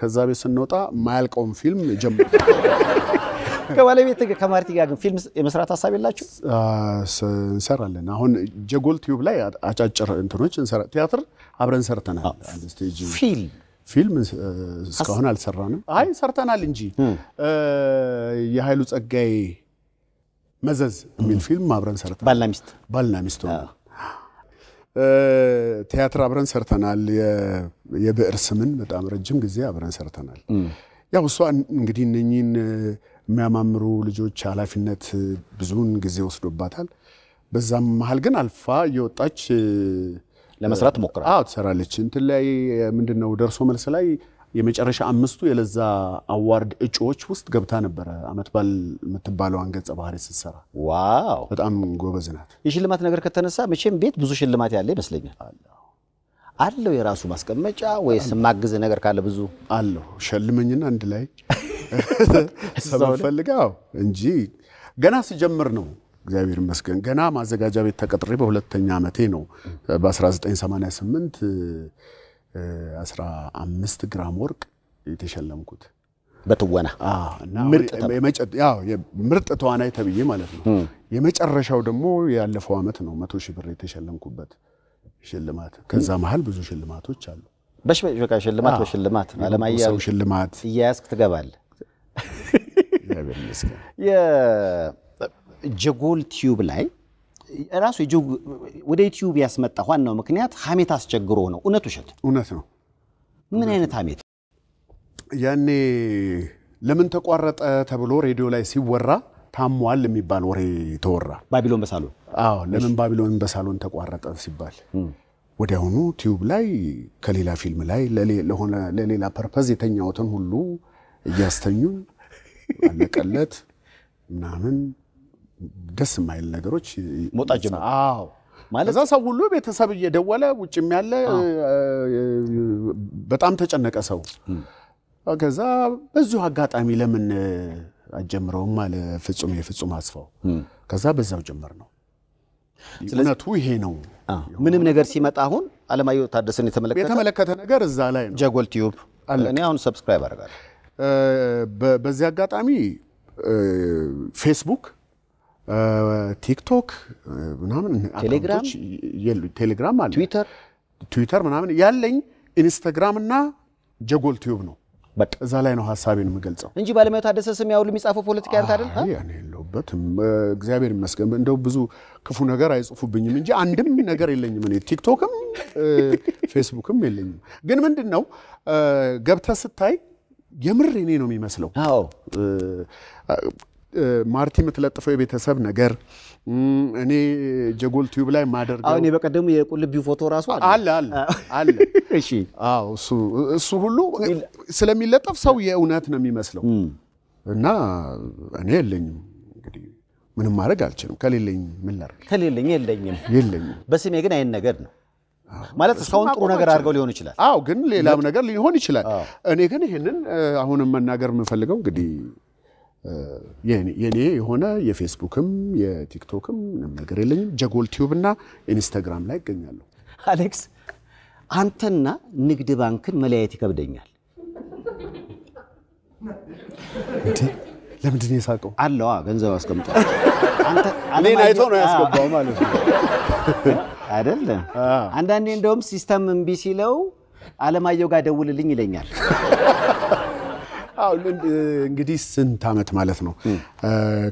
ከዛ ቤት ስንወጣ የማያልቀውን ፊልም ጀምር ከባለቤት ከማርቲ ጋር ግን ፊልም የመስራት ሀሳብ የላችሁ? እንሰራለን። አሁን ጀጎል ቲዩብ ላይ አጫጭር እንትኖች ቲያትር አብረን ሰርተናል። ፊልም ፊልም እስካሁን አልሰራንም። አይ ሰርተናል እንጂ የኃይሉ ጸጋይ መዘዝ የሚል ፊልም አብረን ሰርተናል። ባልና ሚስት ባልና ሚስት ቲያትር አብረን ሰርተናል። የብዕር ስምን በጣም ረጅም ጊዜ አብረን ሰርተናል። ያው እሷ እንግዲህ እነኚህን የሚያማምሩ ልጆች ኃላፊነት ብዙውን ጊዜ ወስዶባታል። በዛም መሀል ግን አልፋ እየወጣች ለመስራት ሞክራል ትሰራለች። እንትን ላይ ምንድን ነው ደርሶ መልስ ላይ የመጨረሻ አምስቱ የለዛ አዋርድ እጩዎች ውስጥ ገብታ ነበረ። አመት ባል የምትባለዋን ገጸ ባህሪ ስትሰራ ዋው፣ በጣም ጎበዝ ናት። የሽልማት ነገር ከተነሳ መቼም ቤት ብዙ ሽልማት ያለ ይመስለኛል። አለው የራሱ ማስቀመጫ ወይስ ማግዝ ነገር ካለ ብዙ አለው። ሸልመኝና አንድ ላይ ሰፈልጋው እንጂ ገና ስጀምር ነው። እግዚአብሔር ይመስገን ገና ማዘጋጃ ቤት ተቀጥሬ በሁለተኛ ዓመቴ ነው በ1988 15 ግራም ወርቅ የተሸለምኩት በትወና ምርጥ ተዋናይ ተብዬ ማለት ነው። የመጨረሻው ደግሞ ያለፈው ዓመት ነው መቶ ሺህ ብር የተሸለምኩበት ሽልማት ከዛ መሀል ብዙ ሽልማቶች አሉ። በሽበሽበቃ ሽልማት በሽልማት አለማያው ሽልማት እያያዝክ ትገባል የጀጎል ቲዩብ ላይ ራሱ ወደ ዩቲዩብ ያስመጣ ዋናው ምክንያት ሀሜት አስቸግሮ ነው። እውነት ውሸት? እውነት ነው። ምን አይነት ሀሜት? ያኔ ለምን ተቋረጠ ተብሎ ሬዲዮ ላይ ሲወራ ታሟል የሚባል ወሬ ተወራ። ባቢሎን በሳሎን አዎ። ለምን ባቢሎን በሳሎን ተቋረጠ ሲባል ወዲያውኑ ቲዩብ ላይ ከሌላ ፊልም ላይ ለሆነ ለሌላ ፐርፐዝ የተኛውትን ሁሉ እያስተኙ አለቀለት ምናምን ደስ የማይል ነገሮች መውጣት ጀመረ። አዎ ማለት ሰው ሁሉ ቤተሰብ እየደወለ ውጭም ያለ በጣም ተጨነቀ ሰው። ከዛ በዚሁ አጋጣሚ ለምን አጀምረውም አለ ፍጹም የፍጹም አስፋው። ከዛ በዛው ጀመር ነው። እውነቱ ይሄ ነው። ምንም ነገር ሲመጣ አሁን አለማየሁ ታደሰን የተመለከተ የተመለከተ ነገር እዛ ላይ ነው። ጀጎል ቲዩብ እኔ አሁን ሰብስክራይብ አደርጋለሁ። በዚህ አጋጣሚ ፌስቡክ፣ ቲክቶክ ምናምን ቴሌግራም አለ፣ ትዊተር ምናምን ያለኝ ኢንስታግራም እና ጀጎል ቲዩብ ነው። በቃ እዛ ላይ ነው ሀሳቤን የምገልጸው እንጂ ባለሙያው ታደሰ ስም ያው የሚጻፈው ፖለቲካ ያንተ አይደል? እኔ የለሁበትም። እግዚአብሔር ይመስገን እንደው ብዙ ክፉ ነገር አይጽፉብኝም እንጂ አንድም ነገር የለኝም። እኔ ቲክቶክም ፌስቡክም የለኝም። ግን ምንድን ነው ገብተህ ስታይ የምር እኔ ነው የሚመስለው ማርቲ የምትለጥፈው የቤተሰብ ነገር እኔ ጀጎል ቲዩብ ላይ ማደርገው አሁን በቀደሙ የቁልቢው ፎቶ ራሱ አለ አለ አለ። እሺ፣ አዎ፣ እሱ እሱ ሁሉ ስለሚለጠፍ ሰው የእውነት ነው የሚመስለው። እና እኔ የለኝም እንግዲህ ምንም ማድረግ አልችልም። ከሌለኝ ምን ላድርግ? ከሌለኝ የለኝም የለኝም። በስሜ ግን አይን ነገር ነው ማለት እስካሁን ጥሩ ነገር አድርገው ሊሆን ይችላል። አዎ፣ ግን ሌላም ነገር ሊሆን ይችላል። እኔ ግን ይህንን አሁንም መናገር የምፈልገው እንግዲህ የኔ የሆነ የፌስቡክም የቲክቶክም ምንም ነገር የለኝም። ጀጎል ቲዩብ እና ኢንስታግራም ላይ ይገኛለሁ። አሌክስ አንተና ንግድ ባንክን መለያየት ይከብደኛል። ለምንድን የሳቀው? አለዋ ገንዘብ አስቀምጧል። እኔን አይቶ ነው ያስገባው ማለት ነው አይደለ? አንዳንዴ እንደውም ሲስተም እምቢ ሲለው አለማየሁ ጋር ደውልልኝ ይለኛል። እንግዲህ ስንት ዓመት ማለት ነው?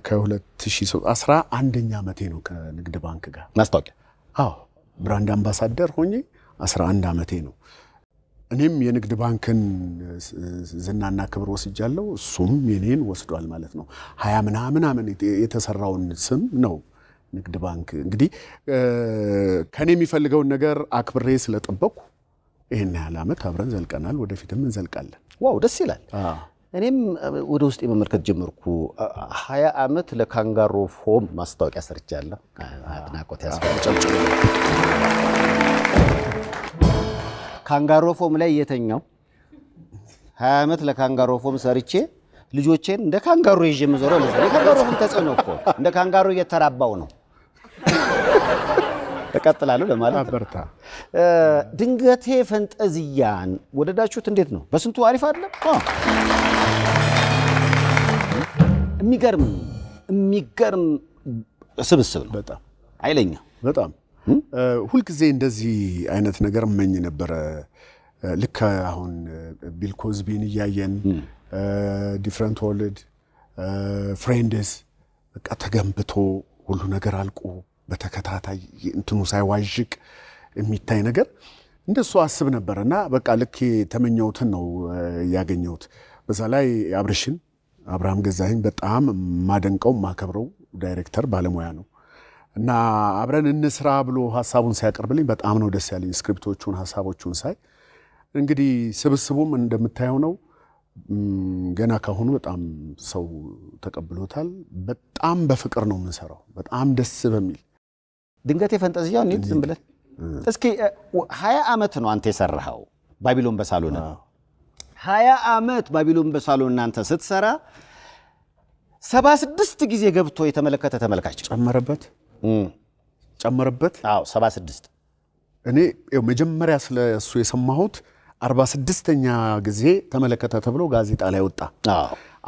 ከ2011 ዓመቴ ነው ከንግድ ባንክ ጋር ማስታወቂያ። አዎ ብራንድ አምባሳደር ሆኜ 11 ዓመቴ ነው። እኔም የንግድ ባንክን ዝናና ክብር ወስጃለሁ፣ እሱም የኔን ወስዷል ማለት ነው። ሀያ ምናምን አመት የተሰራውን ስም ነው ንግድ ባንክ እንግዲህ ከኔ የሚፈልገውን ነገር አክብሬ ስለጠበቅኩ ይህን ያህል ዓመት አብረን ዘልቀናል። ወደፊትም እንዘልቃለን። ዋው ደስ ይላል። እኔም ወደ ውስጥ መመልከት ጀመርኩ። ሀያ ዓመት ለካንጋሮ ፎም ማስታወቂያ ሰርቻለሁ። አድናቆት ያስፈልጫል። ካንጋሮ ፎም ላይ የተኛው ሀያ ዓመት ለካንጋሮ ፎም ሰርቼ ልጆቼን እንደ ካንጋሮ ይዤ የምዞረ የካንጋሮ ፎም ተጽዕኖ እኮ እንደ ካንጋሮ እየተራባው ነው። እቀጥላለሁ ለማለት ድንገቴ ፈንጠዝያን ወደዳችሁት? እንዴት ነው? በስንቱ አሪፍ አይደለም። የሚገርም የሚገርም ስብስብ ነው። በጣም አይለኛ በጣም ሁልጊዜ እንደዚህ አይነት ነገር መኝ ነበረ። ልክ አሁን ቢል ኮዝቢን እያየን ዲፍረንት ወርልድ ፍሬንድስ በቃ ተገንብቶ ሁሉ ነገር አልቆ በተከታታይ እንትኑ ሳይዋዥቅ የሚታይ ነገር እንደሱ አስብ ነበር እና በቃ ልክ የተመኘሁትን ነው ያገኘሁት። በዛ ላይ አብርሽን አብርሃም ገዛኸኝ በጣም ማደንቀው ማከብረው ዳይሬክተር ባለሙያ ነው እና አብረን እንስራ ብሎ ሀሳቡን ሲያቀርብልኝ በጣም ነው ደስ ያለኝ። ስክሪፕቶቹን ሀሳቦቹን ሳይ እንግዲህ ስብስቡም እንደምታየው ነው። ገና ካሁኑ በጣም ሰው ተቀብሎታል። በጣም በፍቅር ነው የምንሰራው፣ በጣም ደስ በሚል ድንገት የፈንጠዝያው ዝም ብለን እስኪ ሀያ ዓመት ነው አንተ የሰራኸው ባቢሎን በሳሎን ሀያ ዓመት ባቢሎን በሳሎ እናንተ ስትሰራ ሰባ ስድስት ጊዜ ገብቶ የተመለከተ ተመልካች ጨመረበት ጨመረበት። አዎ ሰባ ስድስት እኔ መጀመሪያ ስለ እሱ የሰማሁት አርባ ስድስተኛ ጊዜ ተመለከተ ተብሎ ጋዜጣ ላይ ወጣ።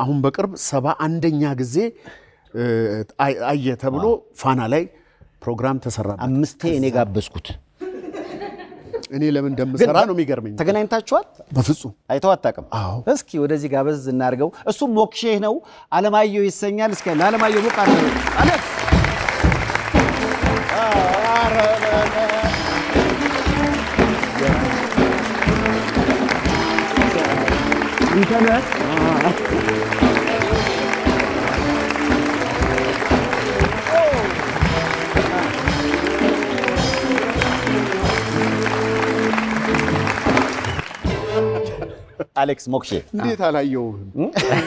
አሁን በቅርብ ሰባ አንደኛ ጊዜ አየ ተብሎ ፋና ላይ ፕሮግራም ተሰራ። አምስቴ እኔ ጋበዝኩት። እኔ ለምን እንደምሰራ ነው የሚገርመኝ። ተገናኝታችኋል? በፍጹም አይተው አታውቅም። እስኪ ወደዚህ ጋበዝ እናድርገው። እሱም ሞክሼህ ነው፣ አለማየሁ ይሰኛል። እስኪ ለአለማየሁ ሞቅ አለ ኢንተርኔት አሌክስ ሞክሼ እንዴት አላየውም?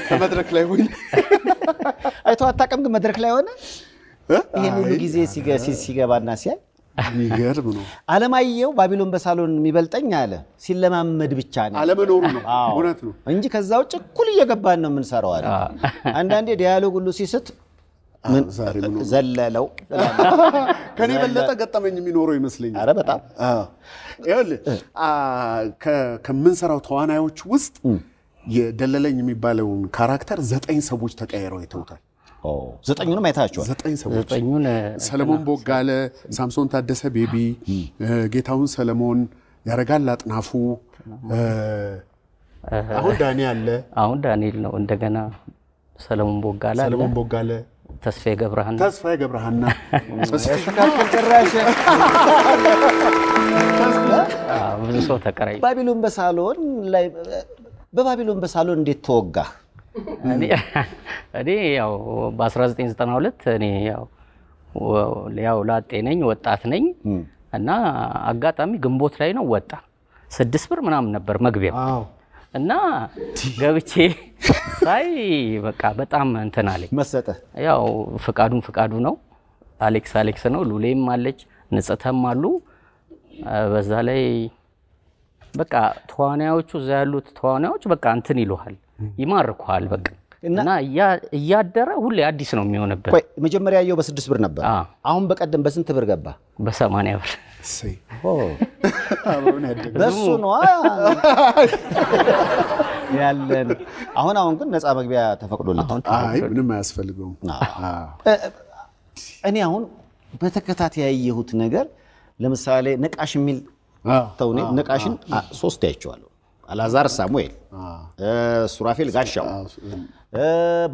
ከመድረክ ላይ ሆይ አይቶ አታውቅም? ግን መድረክ ላይ ሆነ ይህን ሁሉ ጊዜ ሲገባና ሲያይ ይገርም ነው። አለማየሁ ባቢሎን በሳሎን የሚበልጠኝ አለ ሲለማመድ ብቻ ነው አለመኖሩ ነው እውነት ነው እንጂ ከዛ ውጭ እኩል እየገባን ነው የምንሰራው አለ። አንዳንዴ ዲያሎግ ሁሉ ሲስት ዘለለው ከኔ በለጠ ገጠመኝ የሚኖረው ይመስለኛል። ኧረ በጣም ከምንሰራው ተዋናዮች ውስጥ የደለለኝ የሚባለውን ካራክተር ዘጠኝ ሰዎች ተቀይረው ይተውታል። ዘጠኙንም አይታችኋል? ዘጠኝ ሰዎች ሰለሞን ቦጋለ፣ ሳምሶን ታደሰ፣ ቤቢ ጌታሁን ሰለሞን፣ ያረጋል አጥናፉ፣ አሁን ዳኒ አለ። አሁን ዳንኤል ነው። እንደገና ሰለሞን ቦጋለ ሰለሞን ቦጋለ ተስፋዬ ገብረሃና ተስፋዬ ገብረሃና ብዙ ሰው ተቀራይ ባቢሎን በሳሎን ላይ በባቢሎን በሳሎን እንዴት ተወጋ? እኔ ያው በ1992 እኔ ያው ያው ላጤ ነኝ ወጣት ነኝ እና አጋጣሚ ግንቦት ላይ ነው ወጣ። ስድስት ብር ምናምን ነበር መግቢያው እና ገብቼ ሳይ በቃ በጣም እንትን አለኝ መሰጠ። ያው ፍቃዱን ፍቃዱ ነው። አሌክስ አሌክስ ነው። ሉሌም አለች፣ ንጽተም አሉ። በዛ ላይ በቃ ተዋናዮቹ እዛ ያሉት ተዋናዮች በቃ እንትን ይሉሃል፣ ይማርኩሃል በቃ እና እያደረ ሁሌ አዲስ ነው የሚሆንበት። መጀመሪያ ያየው በስድስት ብር ነበር። አሁን በቀደም በስንት ብር ገባ? በሰማንያ ብር በሱ ነዋ ያለን። አሁን አሁን ግን ነፃ መግቢያ ተፈቅዶለታል። ምንም አያስፈልገውም። እኔ አሁን በተከታታይ ያየሁት ነገር ለምሳሌ ነቃሽ የሚል ተውኔ ነቃሽን ሶስት ያቸዋለሁ፣ አላዛር ሳሙኤል፣ ሱራፌል ጋሻው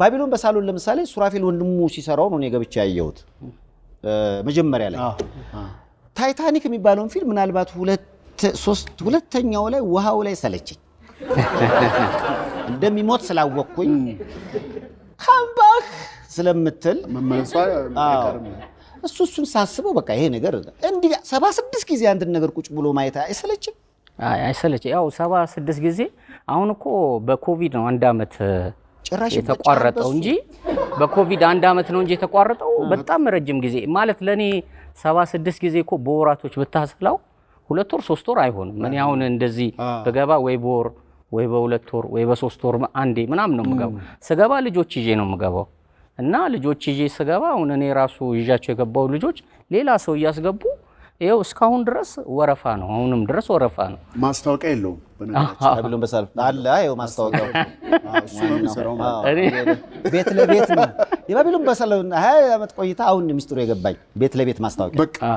ባቢሎን በሳሎን ለምሳሌ ሱራፌል ወንድሙ ሲሰራው ነው እኔ ገብቼ ያየሁት መጀመሪያ ላይ። ታይታኒክ የሚባለውን ፊልም ምናልባት ሁለተኛው ላይ ውሃው ላይ ሰለችኝ እንደሚሞት ስላወቅኩኝ ካምባክ ስለምትል እሱ እሱን ሳስበው በቃ ይሄ ነገር እንዲህ ሰባ ስድስት ጊዜ አንድን ነገር ቁጭ ብሎ ማየት አይሰለችም? አይሰለች ያው ሰባ ስድስት ጊዜ አሁን እኮ በኮቪድ ነው አንድ አመት ጭራሽ የተቋረጠው እንጂ በኮቪድ አንድ አመት ነው እንጂ የተቋረጠው በጣም ረጅም ጊዜ ማለት ለእኔ ሰባ ስድስት ጊዜ እኮ በወራቶች ብታሰላው ሁለት ወር ሶስት ወር አይሆንም። እኔ አሁን እንደዚህ ብገባ ወይ በወር ወይ በሁለት ወር ወይ በሶስት ወር አንዴ ምናምን ነው የምገባው። ስገባ ልጆች ይዤ ነው የምገባው እና ልጆች ይዤ ስገባ አሁን እኔ ራሱ ይዣቸው የገባው ልጆች ሌላ ሰው እያስገቡ ይኸው እስካሁን ድረስ ወረፋ ነው። አሁንም ድረስ ወረፋ ነው። ማስታወቂያ የለውም። ቤት ለቤት ነው የባቢሎን በሰል ሀያ ዓመት ቆይታ አሁን ሚስጥሩ የገባኝ ቤት ለቤት ማስታወቂያ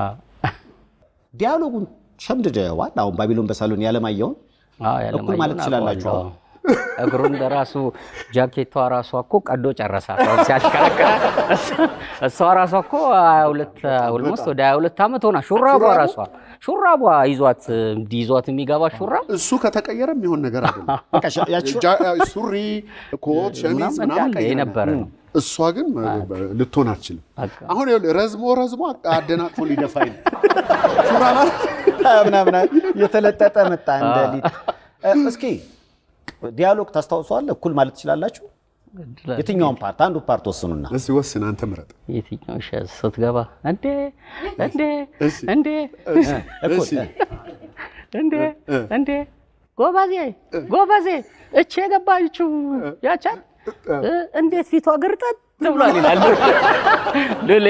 ዲያሎጉን ሸምድደዋል። አሁን ባቢሎን በሰሉን ያለማየውን እኩል ማለት ትችላላችሁ። እግሩን ለራሱ ጃኬቷ ራሷ እኮ ቀዶ ጨረሳት ሲያሽከረከረ እሷ ራሷ እኮ ኦልሞስት ወደ 22 ዓመት ሆና ሹራቧ ራሷ ሹራቧ ይዟት እንዲህ የሚገባ ሹራብ እሱ ከተቀየረ የሚሆን ነገር አይደለም። ሱሪ፣ ኮት፣ ሸሚዝ ምናምን የነበረ ነው። እሷ ግን ልትሆን አትችልም። አሁን ረዝሞ ረዝሞ አደናቅፎ ሊደፋኝ ሹራብ ምናምን የተለጠጠ መጣ እንደ ሊጥ እስኪ ዲያሎግ ታስታውሰዋል። እኩል ማለት ትችላላችሁ። የትኛውን ፓርት አንዱ ፓርት ወስኑና፣ እስኪ ወስን አንተ ምረጥ። የትኛው ስትገባ እንዴ እንዴ እንዴ እንዴ እንዴ ጎበዜ ጎበዜ እቺ የገባችው ያቻል እንዴት ፊቷ ግርጠት ተብሏል ይላል ሉሌ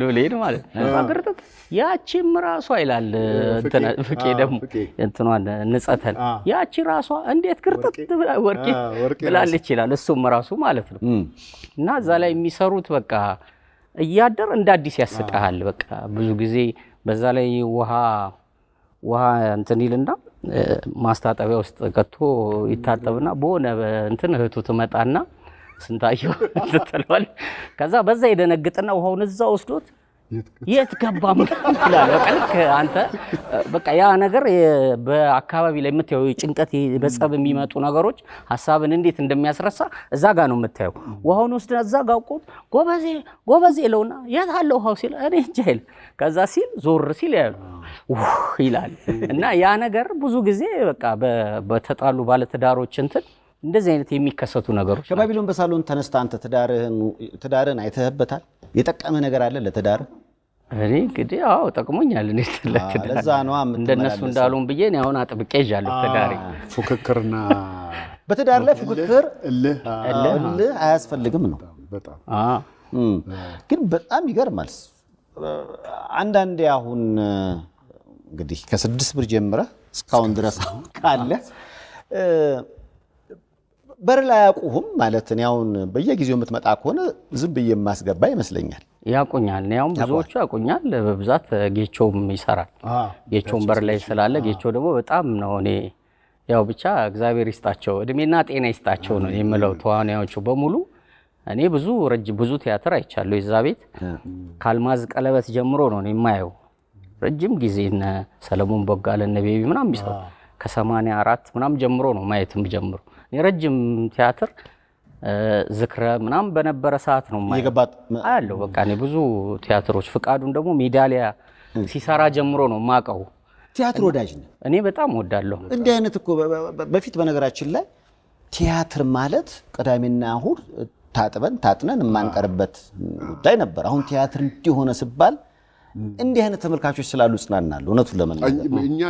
ሉሌ ማለት አገርጠት ያቺም ራሷ ይላል ፍቄ ደግሞ እንትኗን ንጸተን ያቺ ራሷ እንዴት ግርጥት ወርቄ ብላለች ይላል እሱም ራሱ ማለት ነው። እና እዛ ላይ የሚሰሩት በቃ እያደር እንደ አዲስ ያስቀሃል። በቃ ብዙ ጊዜ በዛ ላይ ውሃ ውሃ እንትን ይልና ማስታጠቢያ ውስጥ ከቶ ይታጠብና በሆነ እንትን እህቱ ትመጣና ስንታየው ትትለዋል። ከዛ በዛ የደነግጥና ውሃውን እዛ ወስዶት የት ገባ ይላል። በቃ ልክ አንተ በቃ ያ ነገር በአካባቢ ላይ የምታየው ጭንቀት፣ በጸብ የሚመጡ ነገሮች ሀሳብን እንዴት እንደሚያስረሳ እዛ ጋ ነው የምታየው። ውሃውን ወስደን እዛ ጋ ቁም ጎበዜ ጎበዜ ለውና የት አለ ውሃው ሲል እኔ እንጃ ይል። ከዛ ሲል ዞር ሲል ያሉ ይላል እና ያ ነገር ብዙ ጊዜ በቃ በተጣሉ ባለትዳሮች እንትን እንደዚህ አይነት የሚከሰቱ ነገሮች ከባቢሎን በሳሎን ተነስተ አንተ ትዳርህን አይተህበታል? የጠቀመ ነገር አለ ለትዳር? እኔ እንግዲህ አዎ ጠቅሞኛል። እንደነሱ እንዳሉን ብዬ እኔ አሁን አጥብቄ ይዣለሁ። ትዳሬ ፉክክርና በትዳር ላይ ፉክክር እልህ አያስፈልግም ነው። ግን በጣም ይገርማል። አንዳንዴ አሁን እንግዲህ ከስድስት ብር ጀምረህ እስካሁን ድረስ ካለ በር ላይ አያውቁህም ማለት ነው። አሁን በየጊዜው የምትመጣ ከሆነ ዝም ብዬ የማስገባ ይመስለኛል። ያቁኛል። ያውም ብዙዎቹ ያቁኛል። በብዛት ጌቾም ይሰራል። ጌቾም በር ላይ ስላለ ጌቾ ደግሞ በጣም ነው እኔ ያው ብቻ እግዚአብሔር ይስጣቸው እድሜና ጤና ይስጣቸው ነው የምለው ተዋናዮቹ በሙሉ። እኔ ብዙ ረጅም ብዙ ቲያትር አይቻለሁ። የዛ ቤት ከአልማዝ ቀለበት ጀምሮ ነው የማየው ረጅም ጊዜ ሰለሞን ቦጋለ፣ እነ ቤቢ ምናምን ቢሰሩ ከሰማንያ አራት ምናምን ጀምሮ ነው ማየትም ጀምሮ የረጅም ቲያትር ዝክረ ምናምን በነበረ ሰዓት ነው አያለው። በቃ እኔ ብዙ ቲያትሮች ፍቃዱን ደግሞ ሜዳሊያ ሲሰራ ጀምሮ ነው ማቀው። ቲያትር ወዳጅ ነው እኔ በጣም ወዳለሁ። እንዲህ አይነት እኮ በፊት በነገራችን ላይ ቲያትር ማለት ቅዳሜና እሁድ ታጥበን ታጥነን የማንቀርበት ጉዳይ ነበር። አሁን ቲያትር እንዲሆነ ስባል እንዲህ አይነት ተመልካቾች ስላሉ ጽናናሉ። እውነቱን ለመናገር እኛ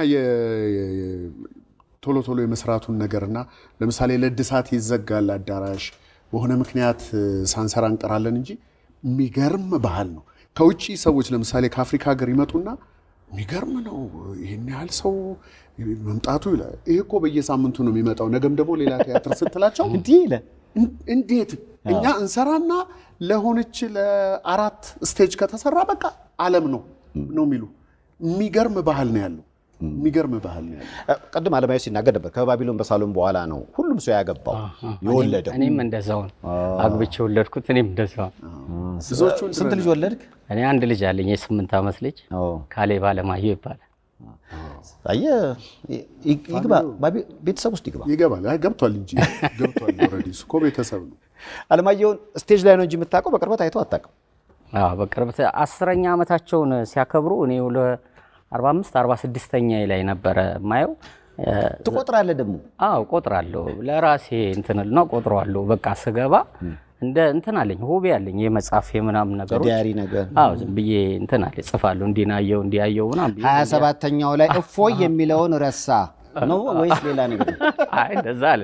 ቶሎ ቶሎ የመስራቱን ነገርና ለምሳሌ ለእድሳት ይዘጋል አዳራሽ በሆነ ምክንያት ሳንሰራ እንቀራለን እንጂ የሚገርም ባህል ነው። ከውጭ ሰዎች ለምሳሌ ከአፍሪካ ሀገር ይመጡና የሚገርም ነው ይህን ያህል ሰው መምጣቱ ይላል። ይህ እኮ በየሳምንቱ ነው የሚመጣው፣ ነገም ደግሞ ሌላ ቲያትር ስትላቸው እንዲህ ይለ እንዴት እኛ እንሰራና ለሆነች ለአራት ስቴጅ ከተሰራ በቃ አለም ነው ነው የሚሉ የሚገርም ባህል ነው ያለው። የሚገርም ባህል ነው ያለው። ቅድም አለማየሁ ሲናገር ነበር ከባቢሎን በሳሎም በኋላ ነው ሁሉም ሰው ያገባው የወለደው። እኔም እንደዛው አግብቼ ወለድኩት። እኔም እንደዛው። ብዙዎቹን ስንት ልጅ ወለድክ? እኔ አንድ ልጅ አለኝ የስምንት ዓመት ልጅ ካሌብ አለማየሁ ይባላል። አየህ ይግባ ቤተሰብ ውስጥ ይግባ ይገባል። አይ ገብቷል እንጂ ገብቷል። ኦልሬዲ እሱ እኮ ቤተሰብ ነው። አለማየሁን ስቴጅ ላይ ነው እንጂ የምታውቀው በቅርበት አይተው አታውቅም። በቅርበት አስረኛ ዓመታቸውን ሲያከብሩ እኔ 45 46ኛ ላይ ነበረ ማየው። ትቆጥራለህ ደግሞ? አዎ ቆጥራለሁ። ለራሴ እንትን ነው ቆጥረዋለሁ። በቃ ስገባ እንደ እንትን አለኝ ሆቢ አለኝ የመጻፍ የምናምን ነገሮች ዲያሪ ነገር። አዎ ዝም ብዬ እንትን አለ ጽፋለሁ። እንዲናየው እንዲያየው ምናምን። 27ኛው ላይ እፎይ የሚለውን ረሳ ነው ወይስ ሌላ ነገር? አይ እንደዛ አለ።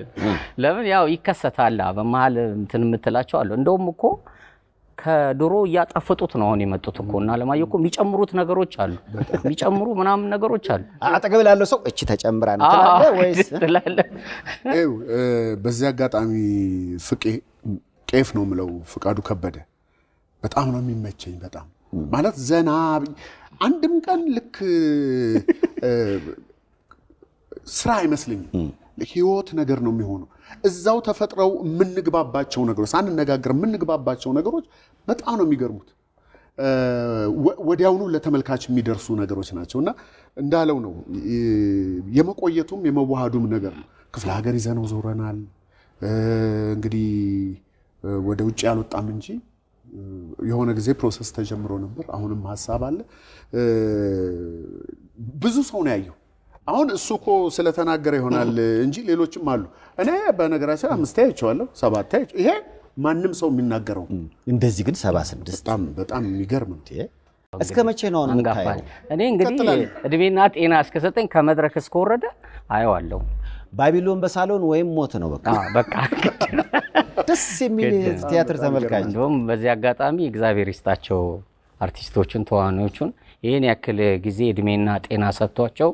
ለምን ያው ይከሰታል በመሀል እንትን የምትላቸው አለ። እንደውም እኮ ከድሮ እያጣፈጡት ነው አሁን የመጡት እኮ እና አለማየሁ እኮ የሚጨምሩት ነገሮች አሉ፣ የሚጨምሩ ምናምን ነገሮች አሉ። አጠገብ ላለው ሰው እቺ ተጨምራ ነው በዚህ አጋጣሚ ፍቄ ቄፍ ነው የምለው ፍቃዱ ከበደ በጣም ነው የሚመቸኝ። በጣም ማለት ዘና አንድም ቀን ልክ ስራ አይመስለኝም። ህይወት ነገር ነው የሚሆነው እዛው ተፈጥረው የምንግባባቸው ነገሮች ሳንነጋገር የምንግባባቸው ነገሮች በጣም ነው የሚገርሙት። ወዲያውኑ ለተመልካች የሚደርሱ ነገሮች ናቸው እና እንዳለው ነው የመቆየቱም የመዋሃዱም ነገር ነው። ክፍለ ሀገር ይዘነው ዞረናል። እንግዲህ ወደ ውጭ አልወጣም እንጂ የሆነ ጊዜ ፕሮሰስ ተጀምሮ ነበር። አሁንም ሀሳብ አለ። ብዙ ሰው ነው ያየው። አሁን እሱ እኮ ስለተናገረ ይሆናል እንጂ ሌሎችም አሉ። እኔ በነገራችን አምስት አይቼዋለሁ፣ ሰባት አይቼ ይሄ ማንም ሰው የሚናገረው እንደዚህ ግን ሰባ ስድስት በጣም የሚገርም እስከ መቼ ነው አንጋፋኝ? እኔ እንግዲህ እድሜና ጤና እስከሰጠኝ ከመድረክ እስከወረደ አየዋለሁ። ባቢሎን በሳሎን ወይም ሞት ነው በቃ በቃ። ደስ የሚል ቲያትር ተመልካች። እንዲሁም በዚህ አጋጣሚ እግዚአብሔር ይስጣቸው አርቲስቶቹን ተዋናዮቹን ይህን ያክል ጊዜ እድሜና ጤና ሰጥቷቸው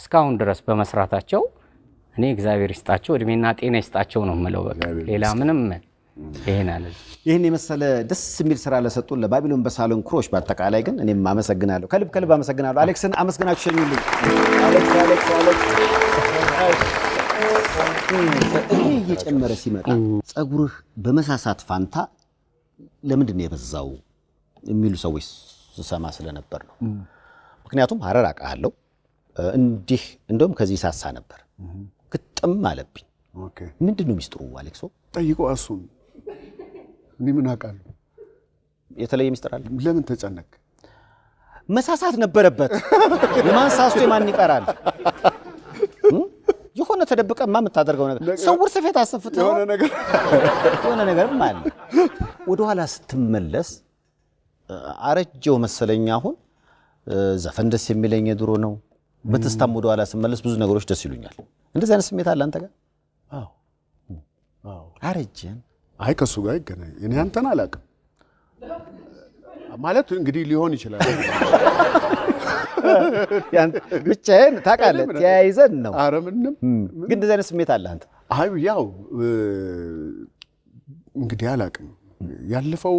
እስካሁን ድረስ በመስራታቸው እኔ እግዚአብሔር ይስጣቸው እድሜና ጤና ይስጣቸው ነው የምለው። በቃ ሌላ ምንም ይህን አለ። ይህን የመሰለ ደስ የሚል ስራ ለሰጡ ለባቢሎን በሳሎን ክሮች በአጠቃላይ ግን እኔም አመሰግናለሁ፣ ከልብ ከልብ አመሰግናለሁ። አሌክስን አመስግናችሁ ሸኙልኝ። እድሜ እየጨመረ ሲመጣ ፀጉርህ በመሳሳት ፋንታ ለምንድን ነው የበዛው የሚሉ ሰዎች ስሰማ ስለነበር ነው። ምክንያቱም ሀረር አውቃለሁ እንዲህ እንደውም ከዚህ ሳሳ ነበር ግጥም አለብኝ። ምንድን ነው ሚስጥሩ? አሌክሶ ጠይቆ እሱን እኔ ምን አውቃለሁ። የተለየ ሚስጥር አለ? ለምን ተጨነቅ? መሳሳት ነበረበት። የማን ሳስቶ የማን ይቀራል? የሆነ ተደብቀማ የምታደርገው ነገር ስውር ስፌት አሰፍት የሆነ ነገርም አለ። ወደኋላ ስትመለስ አረጀው መሰለኝ። አሁን ዘፈን ደስ የሚለኝ የድሮ ነው በትስታም ወደ ኋላ ስመለስ ብዙ ነገሮች ደስ ይሉኛል። እንደዚህ አይነት ስሜት አለ አንተ ጋር? አዎ አዎ። አረጀን። አይ ከሱ ጋር ይገናኝ። እኔ አንተን አላውቅም ማለት እንግዲህ ሊሆን ይችላል። ብቻዬን ታውቃለህ፣ ተያይዘን ነው። አረ ምንም ግን እንደዚህ አይነት ስሜት አለ አንተ? አይ ያው እንግዲህ አላውቅም። ያለፈው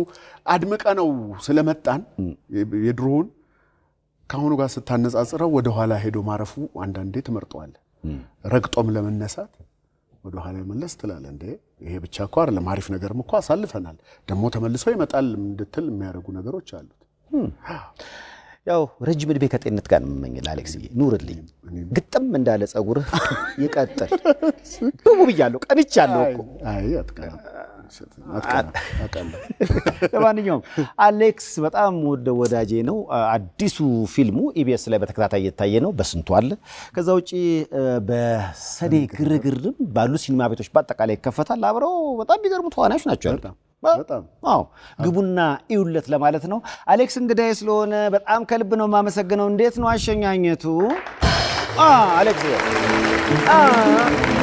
አድምቀ ነው ስለመጣን የድሮውን ከአሁኑ ጋር ስታነጻጽረው ወደኋላ ሄዶ ማረፉ አንዳንዴ ትመርጠዋለህ። ረግጦም ለመነሳት ወደኋላ መለስ ትላለ። እንደ ይሄ ብቻ እኮ አይደለም፣ አሪፍ ነገርም እኮ አሳልፈናል፣ ደግሞ ተመልሶ ይመጣል እንድትል የሚያደርጉ ነገሮች አሉት። ያው ረጅም እድሜ ከጤንነት ጋር የምመኝል። አሌክስ ኑርልኝ፣ ግጥም እንዳለ ጸጉርህ ይቀጥል። ግቡ ብያለሁ፣ ቀንቻለሁ እኮ ለማንኛውም አሌክስ በጣም ወደ ወዳጄ ነው። አዲሱ ፊልሙ ኢቢኤስ ላይ በተከታታይ እየታየ ነው። በስንቱ አለ። ከዛ ውጭ በሰኔ ግርግርም ባሉ ሲኒማ ቤቶች በአጠቃላይ ይከፈታል። አብረው በጣም ቢገርሙ ተዋናዮች ናቸው። አዎ ግቡና እዩለት ለማለት ነው። አሌክስ እንግዳይ ስለሆነ በጣም ከልብ ነው የማመሰግነው። እንዴት ነው አሸኛኘቱ አሌክስ?